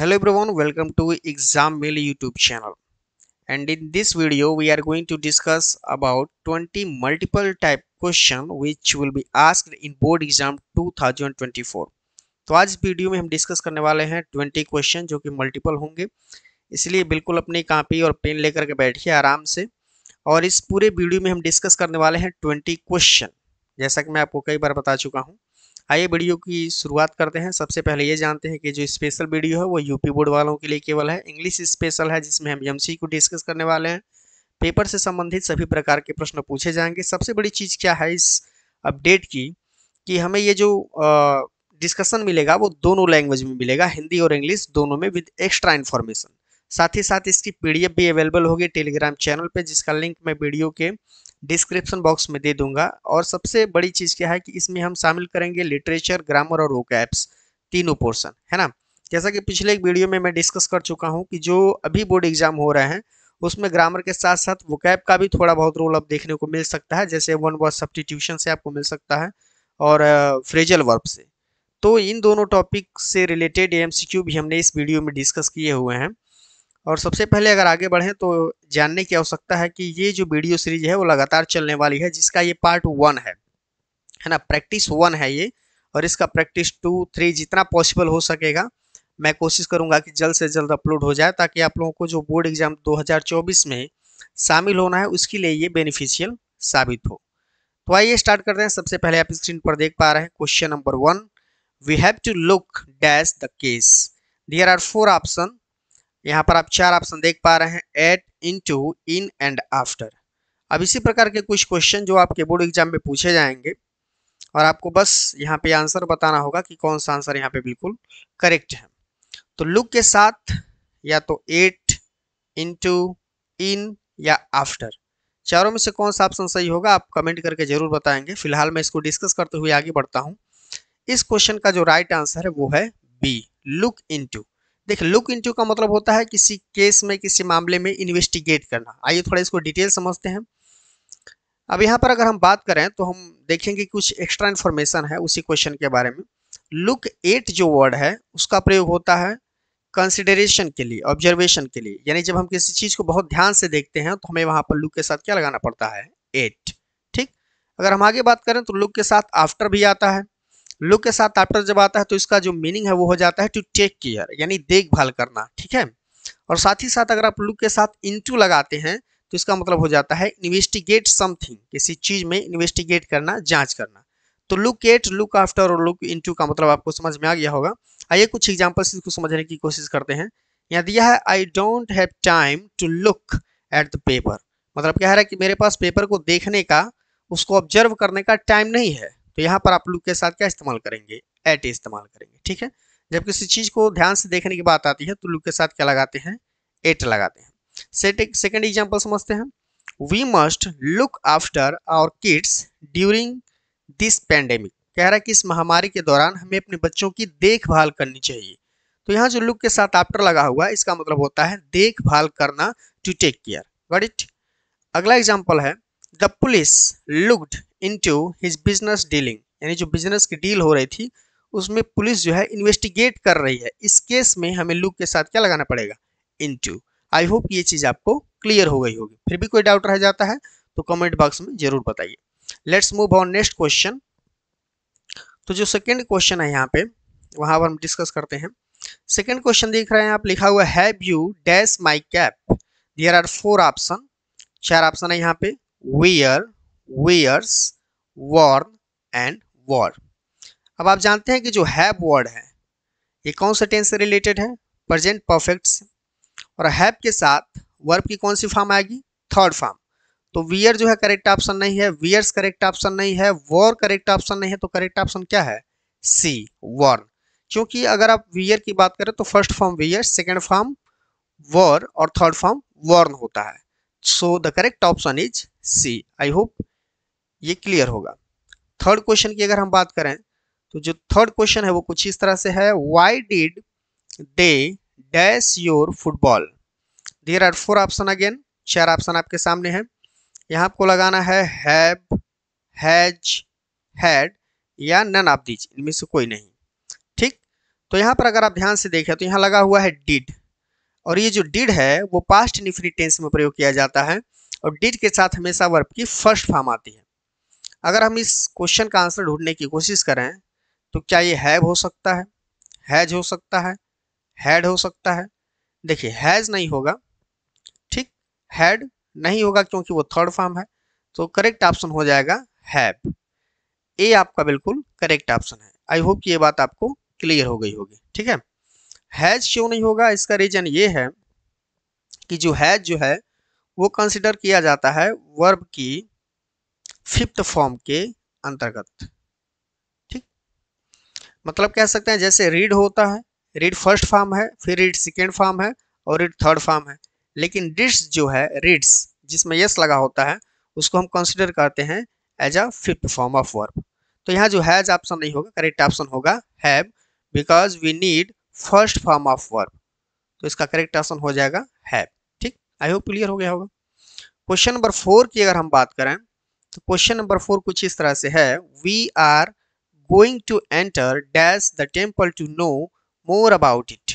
hello everyone welcome to exam mail youtube channel and in this video we are going to discuss about 20 multiple type question which will be asked in board exam 2024 तो आज इस video में हम discuss करने वाले हैं 20 question जो कि मल्टीपल होंगे इसलिए बिल्कुल अपनी कॉपी और पेन लेकर के बैठिए आराम से और इस पूरे वीडियो में हम डिस्कस करने वाले हैं 20 क्वेश्चन जैसा कि मैं आपको कई बार बता चुका हूँ आइए वीडियो की शुरुआत करते हैं सबसे पहले ये जानते हैं कि जो स्पेशल वीडियो है वो यूपी बोर्ड वालों के लिए केवल है इंग्लिश स्पेशल है जिसमें हम एम को डिस्कस करने वाले हैं पेपर से संबंधित सभी प्रकार के प्रश्न पूछे जाएंगे सबसे बड़ी चीज़ क्या है इस अपडेट की कि हमें ये जो डिस्कशन मिलेगा वो दोनों लैंग्वेज में मिलेगा हिंदी और इंग्लिश दोनों में विद एक्स्ट्रा इन्फॉर्मेशन साथ ही साथ इसकी पीडीएफ भी अवेलेबल होगी टेलीग्राम चैनल पे जिसका लिंक मैं वीडियो के डिस्क्रिप्शन बॉक्स में दे दूंगा और सबसे बड़ी चीज़ क्या है कि इसमें हम शामिल करेंगे लिटरेचर ग्रामर और वोकैप्स तीनों पोर्सन है ना जैसा कि पिछले एक वीडियो में मैं डिस्कस कर चुका हूँ कि जो अभी बोर्ड एग्जाम हो रहे हैं उसमें ग्रामर के साथ साथ वोकैप का भी थोड़ा बहुत रोल आप देखने को मिल सकता है जैसे वन वर्ड सब्सटीट्यूशन से आपको मिल सकता है और फ्रेजल वर्ब से तो इन दोनों टॉपिक से रिलेटेड एमसीक्यू भी हमने इस वीडियो में डिस्कस किए हुए हैं और सबसे पहले अगर आगे बढ़ें तो जानने की आवश्यकता है कि ये जो वीडियो सीरीज है वो लगातार चलने वाली है जिसका ये पार्ट वन है है ना प्रैक्टिस वन है ये और इसका प्रैक्टिस टू थ्री जितना पॉसिबल हो सकेगा मैं कोशिश करूंगा कि जल्द से जल्द अपलोड हो जाए ताकि आप लोगों को जो बोर्ड एग्जाम 2024 में शामिल होना है उसके लिए ये बेनिफिशियल साबित हो तो आइए स्टार्ट करते हैं सबसे पहले आप स्क्रीन पर देख पा रहे हैं question number one we have to look dash the case there are four option यहाँ पर आप चार ऑप्शन देख पा रहे हैं at into in and after अब इसी प्रकार के कुछ क्वेश्चन जो आपके बोर्ड एग्जाम में पूछे जाएंगे और आपको बस यहाँ पे आंसर बताना होगा कि कौन सा आंसर यहाँ पे बिल्कुल करेक्ट है तो लुक के साथ या तो एट इंटू इन या आफ्टर चारों में से कौन सा ऑप्शन सही होगा आप कमेंट करके जरूर बताएंगे फिलहाल मैं इसको डिस्कस करते हुए आगे बढ़ता हूँ इस क्वेश्चन का जो राइट आंसर है वो है बी लुक टू देख लुक इंटू का मतलब होता है किसी केस में किसी मामले में इन्वेस्टिगेट करना आइए थोड़ा इसको डिटेल समझते हैं अब यहाँ पर अगर हम बात करें तो हम देखेंगे कुछ एक्स्ट्रा इन्फॉर्मेशन है उसी क्वेश्चन के बारे में लुक एट जो वर्ड है उसका प्रयोग होता है कंसिडरेशन के लिए ऑब्जर्वेशन के लिए यानी जब हम किसी चीज़ को बहुत ध्यान से देखते हैं तो हमें वहाँ पर लुक के साथ क्या लगाना पड़ता है एट ठीक अगर हम आगे बात करें तो लुक के साथ आफ्टर भी आता है लुक के साथ आफ्टर जब आता है तो इसका जो मीनिंग है वो हो जाता है टू टेक केयर यानी देखभाल करना ठीक है और साथ ही साथ अगर आप लुक के साथ इंटू लगाते हैं तो इसका मतलब हो जाता है इन्वेस्टिगेट समथिंग किसी चीज में इन्वेस्टिगेट करना जांच करना तो लुक एट लुक आफ्टर और लुक इंटू का मतलब आपको समझ में आ गया होगा आइए कुछ एग्जाम्पल्स इसको समझने की कोशिश करते हैं यहाँ दिया है I don't have time to look at the paper मतलब कह रहा है कि मेरे पास पेपर को देखने का उसको ऑब्जर्व करने का टाइम नहीं है तो यहाँ पर आप लुक के साथ क्या इस्तेमाल करेंगे एट इस्तेमाल करेंगे ठीक है जब किसी चीज़ को ध्यान से देखने की बात आती है तो लुक के साथ क्या लगाते हैं एट लगाते हैं सेकेंड एग्जाम्पल समझते हैं we must look after our kids during this pandemic कह रहा है कि इस महामारी के दौरान हमें अपने बच्चों की देखभाल करनी चाहिए तो यहाँ जो लुक के साथ आफ्टर लगा हुआ है इसका मतलब होता है देखभाल करना to take care got it अगला एग्जाम्पल है the police looked into his business dealing यानी जो बिजनेस की डील हो रही थी उसमें पुलिस जो है इन्वेस्टिगेट कर रही है इस केस में हमें लुक के साथ क्या लगाना पड़ेगा इनटू आई होप ये चीज़ आपको क्लियर हो गई होगी फिर भी कोई डाउट रह जाता है तो कमेंट बॉक्स में जरूर बताइए let's move on next question तो जो सेकेंड क्वेश्चन है यहाँ पे वहां पर हम डिस्कस करते हैं सेकेंड क्वेश्चन देख रहे हैं आप लिखा हुआ have you dash my cap there are four option चार ऑप्शन है यहाँ पे wear wears worn and wore अब आप जानते हैं कि जो हैव वर्ड है ये कौन से टेंस से रिलेटेड है प्रजेंट परफेक्ट से और हैव के साथ वर्ब की कौन सी फॉर्म आएगी थर्ड फॉर्म तो वियर जो है करेक्ट ऑप्शन नहीं है वियर्स करेक्ट ऑप्शन नहीं है वॉर करेक्ट ऑप्शन नहीं है तो करेक्ट ऑप्शन क्या है सी वॉर्न क्योंकि अगर आप वियर की बात करें तो first form wear second form wore और थर्ड फॉर्म वॉर्न होता है so the correct option is C I hope ये क्लियर होगा थर्ड क्वेश्चन की अगर हम बात करें तो जो थर्ड क्वेश्चन है वो कुछ इस तरह से है why did they dash your football there are four option again चार ऑप्शन आपके सामने हैं यहाँ आपको लगाना है हैव हैज हैड या नन आप दीजिए इनमें से कोई नहीं ठीक तो यहाँ पर अगर आप ध्यान से देखें तो यहाँ लगा हुआ है डिड और ये जो डिड है वो पास्ट इनफिनिटेंस में प्रयोग किया जाता है और डिड के साथ हमेशा वर्ब की फर्स्ट फॉर्म आती है अगर हम इस क्वेश्चन का आंसर ढूंढने की कोशिश करें तो क्या ये हैव हो सकता है हैज हो सकता है हैड हो सकता है देखिए हैज नहीं होगा ठीक हैड नहीं होगा क्योंकि वो थर्ड फॉर्म है तो करेक्ट ऑप्शन हो जाएगा हैव ए आपका बिल्कुल करेक्ट ऑप्शन है आई होप कि ये बात आपको क्लियर हो गई होगी ठीक है हैज क्यों नहीं होगा इसका रीजन ये है कि जो हैज जो है वो कंसिडर किया जाता है वर्ब की फिफ्थ फॉर्म के अंतर्गत ठीक मतलब कह सकते हैं जैसे रीड होता है रीड फर्स्ट फॉर्म है फिर रीड सेकेंड फॉर्म है और रीड थर्ड फॉर्म है लेकिन डिड्स जो है रीड्स जिसमें यस लगा होता है उसको हम कंसिडर करते हैं as a fifth form of verb तो यहाँ जो हैज ऑप्शन नहीं होगा करेक्ट ऑप्शन होगा have because we need first form of verb तो इसका करेक्ट ऑप्शन हो जाएगा हैव ठीक आई होप क्लियर हो गया होगा क्वेश्चन नंबर फोर की अगर हम बात करें तो क्वेश्चन नंबर फोर कुछ इस तरह से है we are going to enter dash the temple to know more about it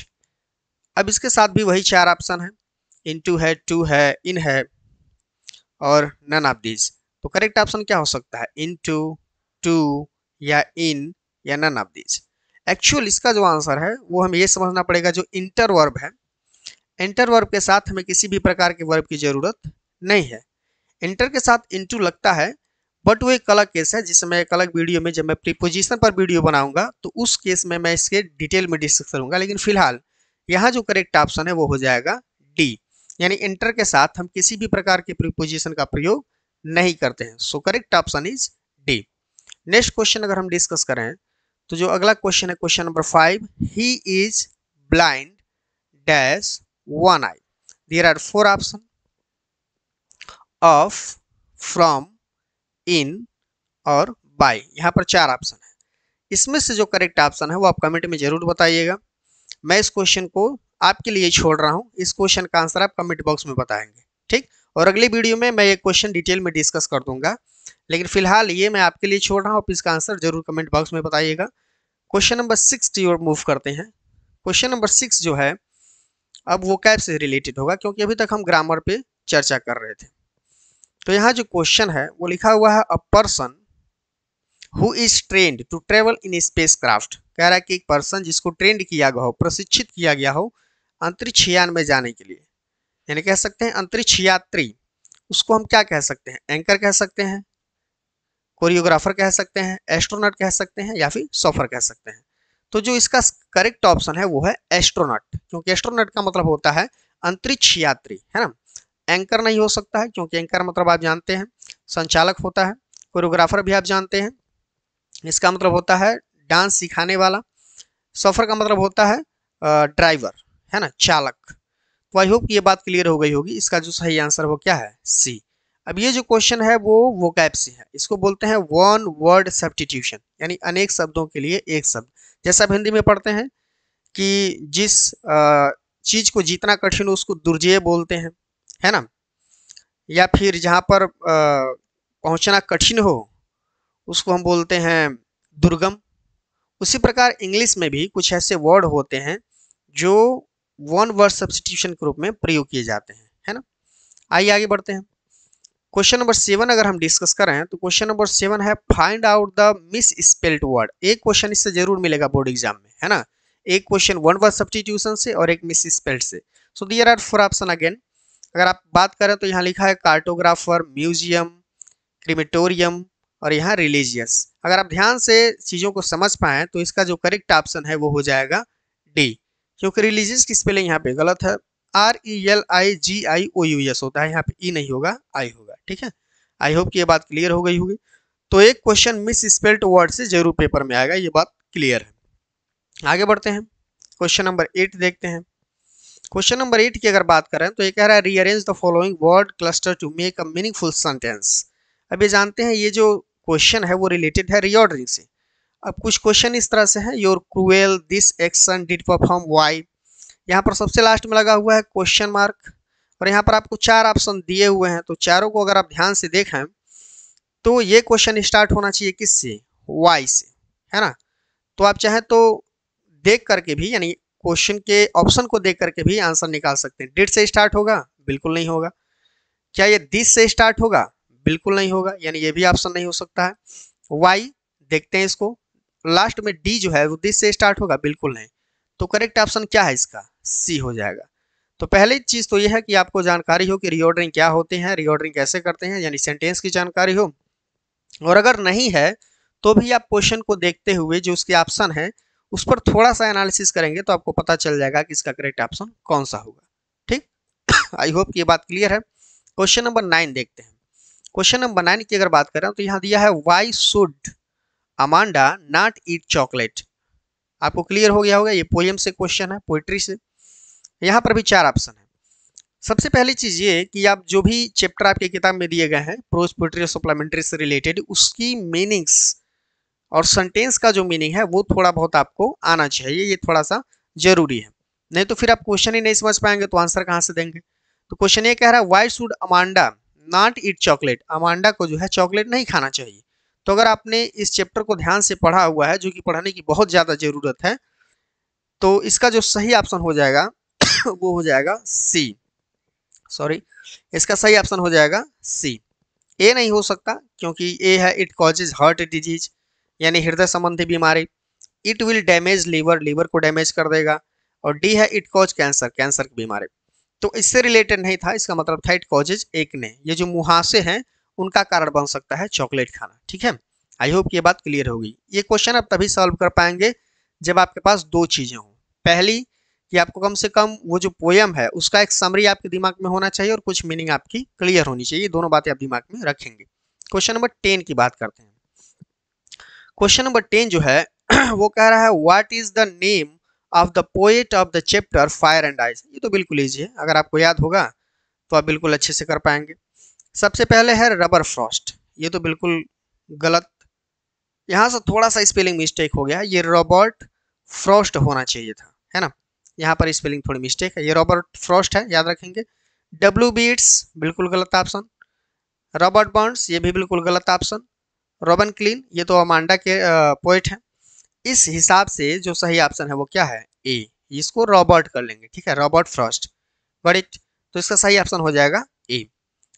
अब इसके साथ भी वही चार ऑप्शन है इन टू है टू है इन है और नन ऑफ दीज तो करेक्ट ऑप्शन क्या हो सकता है इन टू टू या इन या नन ऑफ दीज एक्चुअल इसका जो आंसर है वो हमें ये समझना पड़ेगा जो इंटर वर्ब है इंटर वर्ब के साथ हमें किसी भी प्रकार के वर्ब की ज़रूरत नहीं है इंटर के साथ इंटू लगता है बट वो एक अलग केस है जिसमें एक अलग वीडियो में जब मैं प्रीपोजिशन पर वीडियो बनाऊंगा तो उस केस में मैं इसके डिटेल में डिस्कस करूंगा लेकिन फिलहाल यहाँ जो करेक्ट ऑप्शन है वो हो जाएगा डी यानी इंटर के साथ हम किसी भी प्रकार के प्रीपोजिशन का प्रयोग नहीं करते हैं so correct option is D next question अगर हम डिस्कस करें तो जो अगला क्वेश्चन है question number five he is blind dash one eye there are four option of from in और बाय यहाँ पर चार ऑप्शन है इसमें से जो करेक्ट ऑप्शन है वो आप कमेंट में ज़रूर बताइएगा मैं इस क्वेश्चन को आपके लिए छोड़ रहा हूँ इस क्वेश्चन का आंसर आप कमेंट बॉक्स में बताएंगे ठीक और अगले वीडियो में मैं ये क्वेश्चन डिटेल में डिस्कस कर दूंगा लेकिन फिलहाल ये मैं आपके लिए छोड़ रहा हूँ आप इसका आंसर जरूर कमेंट बॉक्स में बताइएगा क्वेश्चन नंबर सिक्स की ओर मूव करते हैं क्वेश्चन नंबर सिक्स जो है अब वो कैब से रिलेटेड होगा क्योंकि अभी तक हम ग्रामर पे चर्चा कर रहे थे तो यहाँ जो क्वेश्चन है वो लिखा हुआ है a person who is trained to travel in spacecraft कह रहा है कि एक पर्सन जिसको ट्रेंड किया गया हो प्रशिक्षित किया गया हो अंतरिक्ष यान में जाने के लिए यानी कह सकते हैं अंतरिक्ष यात्री उसको हम क्या कह सकते हैं एंकर कह सकते हैं कोरियोग्राफर कह सकते हैं एस्ट्रोनॉट कह सकते हैं या फिर सॉफर कह सकते हैं तो जो इसका करेक्ट ऑप्शन है वो है एस्ट्रोनॉट क्योंकि एस्ट्रोनॉट का मतलब होता है अंतरिक्ष यात्री है ना एंकर नहीं हो सकता है क्योंकि एंकर मतलब आप जानते हैं संचालक होता है कोरियोग्राफर भी आप जानते हैं इसका मतलब होता है डांस सिखाने वाला सफ़र का मतलब होता है ड्राइवर है ना चालक तो आई होप ये बात क्लियर हो गई होगी इसका जो सही आंसर वो क्या है सी अब ये जो क्वेश्चन है वो वो कैप से है इसको बोलते हैं वन वर्ड सब्टीट्यूशन यानी अनेक शब्दों के लिए एक शब्द जैसा आप हिंदी में पढ़ते हैं कि जिस चीज़ को जीतना कठिन उसको दुर्जय बोलते हैं है ना या फिर जहाँ पर पहुँचना कठिन हो उसको हम बोलते हैं दुर्गम उसी प्रकार इंग्लिश में भी कुछ ऐसे वर्ड होते हैं जो वन वर्ड सब्सटीट्यूशन के रूप में प्रयोग किए जाते हैं है ना आइए आगे बढ़ते हैं क्वेश्चन नंबर सेवन अगर हम डिस्कस करें तो क्वेश्चन नंबर सेवन है find out the misspelled word एक क्वेश्चन इससे जरूर मिलेगा बोर्ड एग्जाम में है ना एक क्वेश्चन वन वर्ड सब्सटीट्यूशन से और एक मिस स्पेल्ड से so there are four option again अगर आप बात करें तो यहाँ लिखा है कार्टोग्राफर म्यूजियम क्रिमेटोरियम और यहाँ रिलीजियस अगर आप ध्यान से चीज़ों को समझ पाएँ तो इसका जो करेक्ट ऑप्शन है वो हो जाएगा डी क्योंकि रिलीजियस की स्पेलिंग यहाँ पे गलत है R E L I G I O U S होता है यहाँ पे ई e नहीं होगा आई होगा ठीक है आई होप कि ये बात क्लियर हो गई होगी तो एक क्वेश्चन मिस स्पेल्ड वर्ड से जरूर पेपर में आएगा ये बात क्लियर है आगे बढ़ते हैं क्वेश्चन नंबर एट देखते हैं क्वेश्चन नंबर एट की अगर बात करें तो ये कह रहा है rearrange the following word cluster to make a meaningful sentence अब ये जानते हैं ये जो क्वेश्चन है वो रिलेटेड है रीऑर्डरिंग से अब कुछ क्वेश्चन इस तरह से हैं your cruel this action did perform why यहाँ पर सबसे लास्ट में लगा हुआ है क्वेश्चन मार्क और यहाँ पर आपको चार ऑप्शन दिए हुए हैं तो चारों को अगर आप ध्यान से देखें तो ये क्वेश्चन स्टार्ट होना चाहिए किससे वाई से है ना तो आप चाहें तो देख करके भी यानी क्वेश्चन के ऑप्शन को देख करके भी आंसर निकाल सकते हैं डिट से स्टार्ट होगा बिल्कुल नहीं होगा क्या ये दिस से स्टार्ट होगा बिल्कुल नहीं होगा यानी ये भी ऑप्शन नहीं हो सकता है वाई देखते हैं इसको लास्ट में डी जो है वो दिस से स्टार्ट होगा बिल्कुल नहीं तो करेक्ट ऑप्शन क्या है इसका सी हो जाएगा तो पहली चीज़ तो यह है कि आपको जानकारी हो कि रिओर्डरिंग क्या होते हैं रिओर्डरिंग कैसे करते हैं यानी सेंटेंस की जानकारी हो और अगर नहीं है तो भी आप क्वेश्चन को देखते हुए जो उसके ऑप्शन हैं उस पर थोड़ा सा एनालिसिस करेंगे तो आपको पता चल जाएगा कि इसका करेक्ट ऑप्शन कौन सा होगा ठीक आई होप ये बात क्लियर है क्वेश्चन नंबर नाइन देखते हैं क्वेश्चन नंबर नाइन की अगर बात करें तो यहाँ दिया है why should Amanda not eat chocolate आपको क्लियर हो गया होगा ये पोएम से क्वेश्चन है पोइट्री से यहाँ पर भी चार ऑप्शन है सबसे पहली चीज़ ये कि आप जो भी चैप्टर आपके किताब में दिए गए हैं प्रोज पोइट्री और सप्लीमेंट्री से रिलेटेड उसकी मीनिंग्स और सेंटेंस का जो मीनिंग है वो थोड़ा बहुत आपको आना चाहिए ये थोड़ा सा जरूरी है नहीं तो फिर आप क्वेश्चन ही नहीं समझ पाएंगे तो आंसर कहाँ से देंगे तो क्वेश्चन ये कह रहा है why should Amanda not eat chocolate Amanda को जो है चॉकलेट नहीं खाना चाहिए तो अगर आपने इस चैप्टर को ध्यान से पढ़ा हुआ है जो कि पढ़ने की बहुत ज़्यादा ज़रूरत है तो इसका जो सही ऑप्शन हो जाएगा वो हो जाएगा सी सॉरी इसका सही ऑप्शन हो जाएगा सी ए नहीं हो सकता क्योंकि ए है इट कॉजेज हार्ट डिजीज यानी हृदय संबंधी बीमारी it will damage liver liver को डैमेज कर देगा और डी है इट कॉज कैंसर कैंसर की बीमारी तो इससे रिलेटेड नहीं था इसका मतलब था इट कॉजेज एक ने ये जो मुहासे हैं उनका कारण बन सकता है चॉकलेट खाना ठीक है आई होप ये बात क्लियर होगी ये क्वेश्चन आप तभी सॉल्व कर पाएंगे जब आपके पास दो चीज़ें हों पहली कि आपको कम से कम वो जो पोयम है उसका एक समरी आपके दिमाग में होना चाहिए और कुछ मीनिंग आपकी क्लियर होनी चाहिए दोनों बातें आप दिमाग में रखेंगे क्वेश्चन नंबर टेन की बात करते हैं क्वेश्चन नंबर टेन जो है वो कह रहा है what is the name of the poet of the chapter fire and ice ये तो बिल्कुल ईजी है अगर आपको याद होगा तो आप बिल्कुल अच्छे से कर पाएंगे सबसे पहले है रबर फ्रॉस्ट ये तो बिल्कुल गलत यहाँ से थोड़ा सा स्पेलिंग मिस्टेक हो गया ये रॉबर्ट फ्रॉस्ट होना चाहिए था है ना यहाँ पर स्पेलिंग थोड़ी मिस्टेक है ये रॉबर्ट फ्रॉस्ट है याद रखेंगे डब्ल्यू बीट्स बिल्कुल गलत ऑप्शन रॉबर्ट बॉन्ड्स ये भी बिल्कुल गलत ऑप्शन रॉबन क्लीन ये तो अमांडा के पोइट हैं इस हिसाब से जो सही ऑप्शन है वो क्या है ए इसको रॉबर्ट कर लेंगे ठीक है रॉबर्ट फ्रॉस्ट करेक्ट तो इसका सही ऑप्शन हो जाएगा ए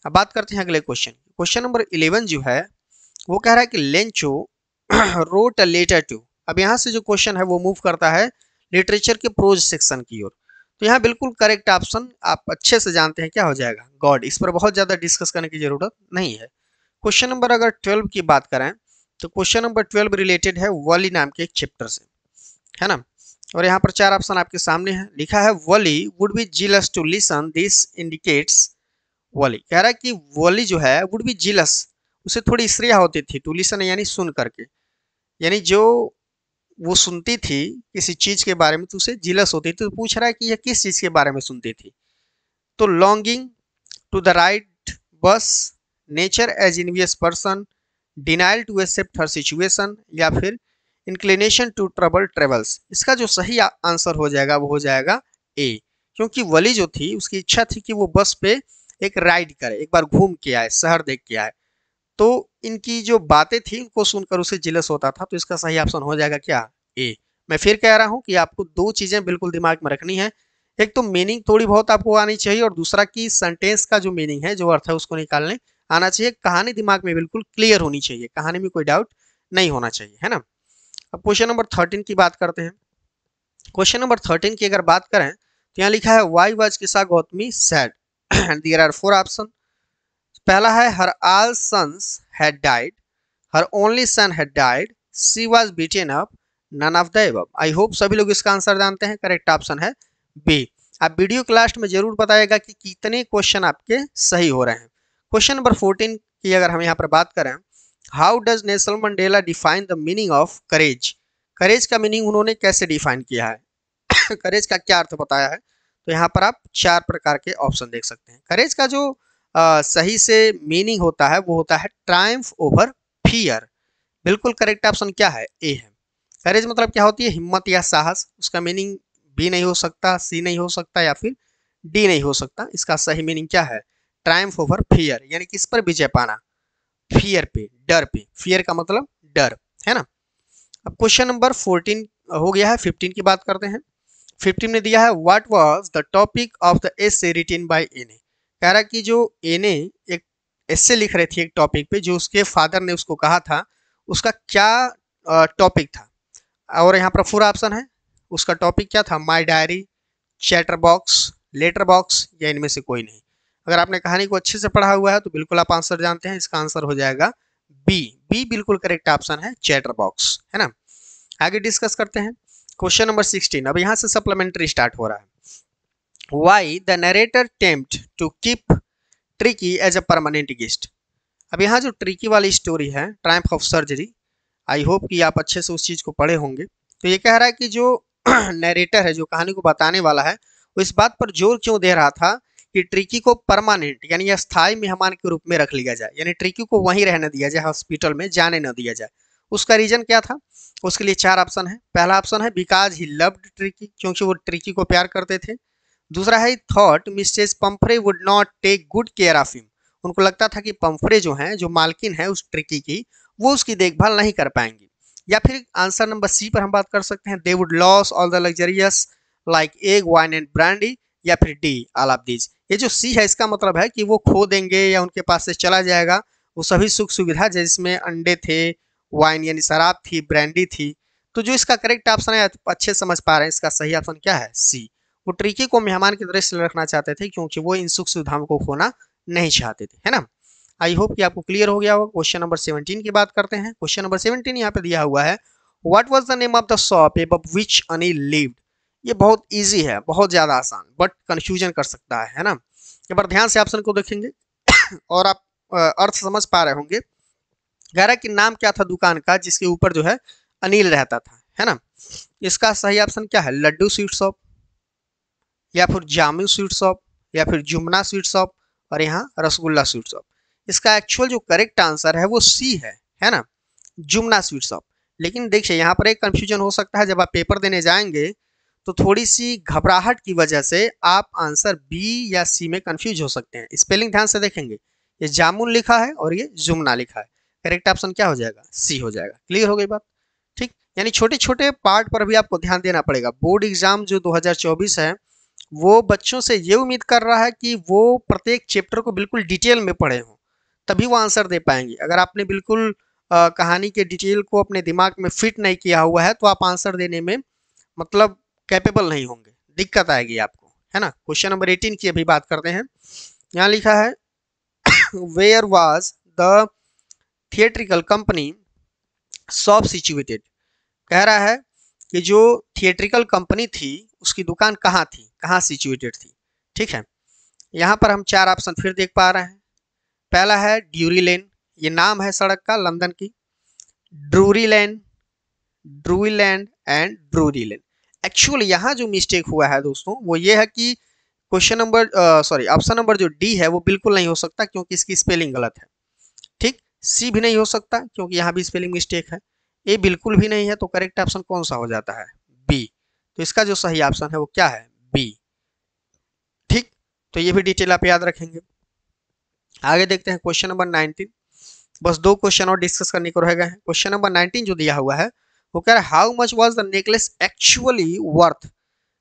अब बात करते हैं अगले क्वेश्चन क्वेश्चन नंबर इलेवन जो है वो कह रहा है कि Lencho wrote a letter to अब यहाँ से जो क्वेश्चन है वो मूव करता है लिटरेचर के प्रोज सेक्शन की ओर तो यहाँ बिल्कुल करेक्ट ऑप्शन आप अच्छे से जानते हैं क्या हो जाएगा गॉड इस पर बहुत ज़्यादा डिस्कस करने की ज़रूरत नहीं है क्वेश्चन नंबर अगर ट्वेल्व की बात करें तो क्वेश्चन नंबर ट्वेल्व रिलेटेड है वली नाम के एक चैप्टर से है ना और यहाँ पर चार ऑप्शन आपके सामने हैं लिखा है Valli would be jealous to listen this indicates Valli कह रहा है कि वली जो है वुड बी जिलस उसे थोड़ी स्त्रिया होती थी टू लिसन यानी सुन करके यानी जो वो सुनती थी किसी चीज़ के बारे में तो उसे जिलस होती थी तो पूछ रहा है कि यह किस चीज़ के बारे में सुनती थी तो longing to the ride bus nature as envious person denial to accept her situation या फिर इंक्लिनेशन टू ट्रबल ट्रेवल्स इसका जो सही आंसर हो जाएगा वो हो जाएगा ए क्योंकि वली जो थी उसकी इच्छा थी कि वो बस पे एक राइड करे एक बार घूम के आए शहर देख के आए तो इनकी जो बातें थी उनको सुनकर उसे जिलस होता था तो इसका सही ऑप्शन हो जाएगा क्या ए मैं फिर कह रहा हूँ कि आपको दो चीज़ें बिल्कुल दिमाग में रखनी है एक तो मीनिंग थोड़ी बहुत आपको आनी चाहिए और दूसरा कि सेंटेंस का जो मीनिंग है जो अर्थ है उसको निकालने आना चाहिए कहानी दिमाग में बिल्कुल क्लियर होनी चाहिए कहानी में कोई डाउट नहीं होना चाहिए है ना अब क्वेश्चन नंबर थर्टीन की बात करते हैं क्वेश्चन नंबर थर्टीन की अगर बात करें तो यहाँ लिखा है why was Kisa Gotami sad and there are four option पहला है her all sons had died her only son had died she was beaten up none of the above I hope सभी लोग इसका आंसर जानते हैं करेक्ट ऑप्शन है B आप video के लास्ट में जरूर बताएगा कि कितने क्वेश्चन आपके सही हो रहे हैं क्वेश्चन नंबर फोर्टीन की अगर हम यहाँ पर बात करें how does Nelson Mandela define the meaning of courage courage का मीनिंग उन्होंने कैसे डिफाइन किया है करेज का क्या अर्थ बताया है तो यहाँ पर आप चार प्रकार के ऑप्शन देख सकते हैं करेज का जो आ, सही से मीनिंग होता है वो होता है ट्राइम्फ ओवर फियर बिल्कुल करेक्ट ऑप्शन क्या है ए है करेज मतलब क्या होती है हिम्मत या साहस उसका मीनिंग बी नहीं हो सकता सी नहीं हो सकता या फिर डी नहीं हो सकता इसका सही मीनिंग क्या है ट्राइम ओवर फियर यानी किस पर विजय पाना फियर पे डर पे फियर का मतलब डर है ना अब क्वेश्चन नंबर फोर्टीन हो गया है फिफ्टीन की बात करते हैं फिफ्टीन ने दिया है what was the topic of the essay written by Anne कह रहा कि जो एने एक एस लिख रहे थे एक टॉपिक पे जो उसके फादर ने उसको कहा था उसका क्या टॉपिक था और यहाँ पर फोर ऑप्शन है उसका टॉपिक क्या था my diary chatterbox letter box या इनमें से कोई नहीं अगर आपने कहानी को अच्छे से पढ़ा हुआ है तो बिल्कुल आप आंसर जानते हैं इसका आंसर हो जाएगा बी बी बिल्कुल करेक्ट ऑप्शन है चैटर बॉक्स है ना आगे डिस्कस करते हैं क्वेश्चन नंबर सिक्सटीन अब यहाँ से सप्लीमेंट्री स्टार्ट हो रहा है why the narrator tempt to keep Tricki as a permanent guest अब यहाँ जो ट्रिकी वाली स्टोरी है triumph of surgery I hope कि आप अच्छे से उस चीज़ को पढ़े होंगे तो ये कह रहा है कि जो नरेटर है जो कहानी को बताने वाला है वो इस बात पर जोर क्यों दे रहा था कि ट्रिकी को परमानेंट यानी स्थायी मेहमान के रूप में रख लिया जाए यानी ट्रिकी को वहीं रहने दिया जाए हॉस्पिटल में जाने न दिया जाए उसका रीजन क्या था उसके लिए चार ऑप्शन है पहला ऑप्शन है बिकॉज ही लव्ड ट्रिकी क्योंकि वो ट्रिकी को प्यार करते थे दूसरा है thought Mrs Pumphrey would not take good care of him उनको लगता था कि पम्फरे जो हैं जो मालकिन है उस ट्रिकी की वो उसकी देखभाल नहीं कर पाएंगी या फिर आंसर नंबर सी पर हम बात कर सकते हैं they would lose all the luxurious like egg wine and brandy या फिर डी ऑल ऑफ दीज ये जो सी है इसका मतलब है कि वो खो देंगे या उनके पास से चला जाएगा वो सभी सुख सुविधा जिसमें अंडे थे वाइन यानी शराब थी ब्रांडी थी तो जो इसका करेक्ट ऑप्शन है अच्छे समझ पा रहे हैं इसका सही ऑप्शन क्या है सी वो ट्रिकी को मेहमान की दृष्टि रखना चाहते थे क्योंकि वो इन सुख सुविधाओं को खोना नहीं चाहते थे है ना आई होप कि आपको क्लियर हो गया होगा क्वेश्चन नंबर सेवनटीन की बात करते हैं क्वेश्चन नंबर सेवनटीन यहाँ पे दिया हुआ है what was the name of the shop एब विच अनिल लिव्ड ये बहुत ईजी है बहुत ज़्यादा आसान बट कन्फ्यूजन कर सकता है है ना एक बार ध्यान से ऑप्शन को देखेंगे और आप अर्थ समझ पा रहे होंगे कह रहा कि नाम क्या था दुकान का जिसके ऊपर जो है अनिल रहता था है ना इसका सही ऑप्शन क्या है लड्डू स्वीट शॉप या फिर जामुन स्वीट शॉप या फिर जुमना स्वीट शॉप और यहाँ रसगुल्ला स्वीट शॉप इसका एक्चुअल जो करेक्ट आंसर है वो सी है है ना जुमना स्वीट शॉप लेकिन देखिए यहाँ पर एक कन्फ्यूजन हो सकता है जब आप पेपर देने जाएंगे तो थोड़ी सी घबराहट की वजह से आप आंसर बी या सी में कंफ्यूज हो सकते हैं स्पेलिंग ध्यान से देखेंगे ये जामुन लिखा है और ये जुमना लिखा है करेक्ट ऑप्शन क्या हो जाएगा सी हो जाएगा क्लियर हो गई बात ठीक यानी छोटे छोटे पार्ट पर भी आपको ध्यान देना पड़ेगा बोर्ड एग्जाम जो दो है वो बच्चों से ये उम्मीद कर रहा है कि वो प्रत्येक चैप्टर को बिल्कुल डिटेल में पढ़े हों तभी वो आंसर दे पाएंगे अगर आपने बिल्कुल आ, कहानी के डिटेल को अपने दिमाग में फिट नहीं किया हुआ है तो आप आंसर देने में मतलब कैपेबल नहीं होंगे दिक्कत आएगी आपको है ना क्वेश्चन नंबर एटीन की अभी बात करते हैं यहाँ लिखा है where was the theatrical company shop situated कह रहा है कि जो थिएट्रिकल कंपनी थी उसकी दुकान कहाँ थी कहाँ सिचुएटेड थी ठीक है यहाँ पर हम चार ऑप्शन फिर देख पा रहे हैं पहला है ड्यूरी लेन ये नाम है सड़क का लंदन की ड्रूरी लेन ड्रूई land and Drury Lane actual यहाँ जो मिस्टेक हुआ है दोस्तों वो ये है कि question number sorry option number जो डी है वो बिल्कुल नहीं हो सकता क्योंकि इसकी स्पेलिंग गलत है ठीक सी भी नहीं हो सकता क्योंकि यहाँ भी स्पेलिंग मिस्टेक है ए बिल्कुल भी नहीं है तो करेक्ट ऑप्शन कौन सा हो जाता है बी तो इसका जो सही ऑप्शन है वो क्या है बी ठीक तो ये भी डिटेल आप याद रखेंगे आगे देखते हैं क्वेश्चन नंबर नाइनटीन बस दो क्वेश्चन और डिस्कस करने को रह गए हैं क्वेश्चन नंबर नाइनटीन जो दिया हुआ है वो कह रहा है how much was the necklace actually worth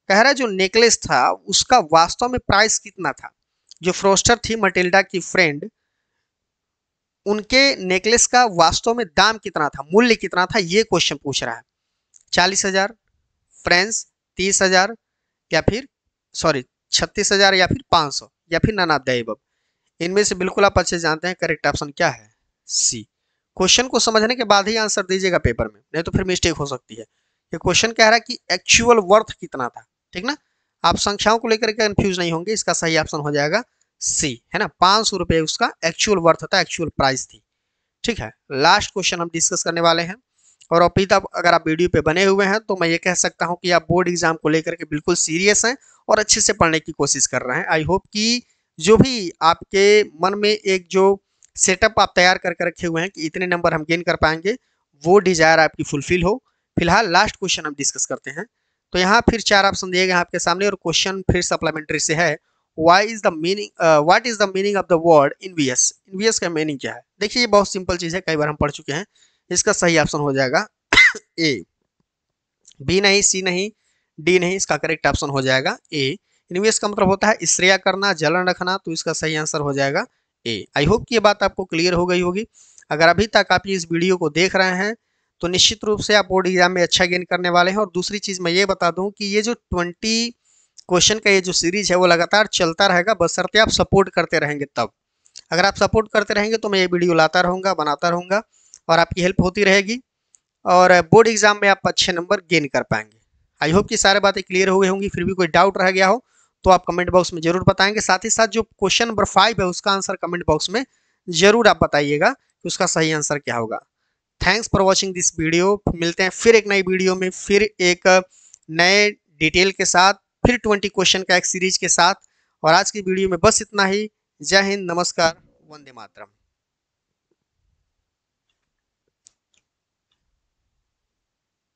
कह रहा है जो नेकलेस था उसका वास्तव में प्राइस कितना था जो फ्रोस्टर थी मटिल्डा की फ्रेंड उनके नेकलेस का वास्तव में दाम कितना था मूल्य कितना था ये क्वेश्चन पूछ रहा है चालीस हजार फ्रेंड्स तीस हजार या फिर सॉरी छत्तीस हजार या फिर पाँच सौ या फिर नाना दैब इनमें से बिल्कुल आप अच्छे जानते हैं करेक्ट ऑप्शन क्या है सी क्वेश्चन को समझने के बाद ही आंसर दीजिएगा पेपर में नहीं तो फिर मिस्टेक हो सकती है ये क्वेश्चन कह रहा है कि एक्चुअल वर्थ कितना था ठीक ना आप संख्याओं को लेकर के कंफ्यूज नहीं होंगे इसका सही ऑप्शन हो जाएगा सी है ना पाँच सौ रुपये उसका एक्चुअल वर्थ था एक्चुअल प्राइस थी ठीक है लास्ट क्वेश्चन हम डिस्कस करने वाले हैं और अभी तक अगर आप वीडियो पे बने हुए हैं तो मैं ये कह सकता हूँ कि आप बोर्ड एग्जाम को लेकर के बिल्कुल सीरियस हैं और अच्छे से पढ़ने की कोशिश कर रहे हैं आई होप कि जो भी आपके मन में एक जो सेटअप आप तैयार करके रखे हुए हैं कि इतने नंबर हम गेन कर पाएंगे वो डिजायर आपकी फुलफिल हो फिलहाल लास्ट क्वेश्चन हम डिस्कस करते हैं तो यहाँ फिर चार ऑप्शन दिए गए आपके सामने और क्वेश्चन फिर सप्लीमेंट्री से है why is the meaning what is the meaning of the word इनवीएस एस का मीनिंग क्या है देखिए ये बहुत सिंपल चीज़ है कई बार हम पढ़ चुके हैं इसका सही ऑप्शन हो जाएगा ए बी नहीं सी नहीं डी नहीं इसका करेक्ट ऑप्शन हो जाएगा ए इनवीएस का मतलब होता है श्रेया करना जलन रखना तो इसका सही आंसर हो जाएगा ए आई होप ये बात आपको क्लियर हो गई होगी अगर अभी तक आप इस वीडियो को देख रहे हैं तो निश्चित रूप से आप बोर्ड एग्जाम में अच्छा गेन करने वाले हैं और दूसरी चीज़ मैं ये बता दूं कि ये जो ट्वेंटी क्वेश्चन का ये जो सीरीज है वो लगातार चलता रहेगा बस बसरते आप सपोर्ट करते रहेंगे तब अगर आप सपोर्ट करते रहेंगे तो मैं ये वीडियो लाता रहूँगा बनाता रहूँगा और आपकी हेल्प होती रहेगी और बोर्ड एग्जाम में आप अच्छे नंबर गेन कर पाएंगे आई होप कि सारे बातें क्लियर हो गई होंगी फिर भी कोई डाउट रह गया हो तो आप कमेंट बॉक्स में जरूर बताएंगे साथ ही साथ जो क्वेश्चन नंबर फाइव है उसका आंसर कमेंट बॉक्स में जरूर आप बताइएगा कि उसका सही आंसर क्या होगा thanks for watching this video मिलते हैं फिर एक नई वीडियो में फिर एक नए डिटेल के साथ फिर ट्वेंटी क्वेश्चन का एक सीरीज के साथ और आज की वीडियो में बस इतना ही जय हिंद नमस्कार वंदे मातरम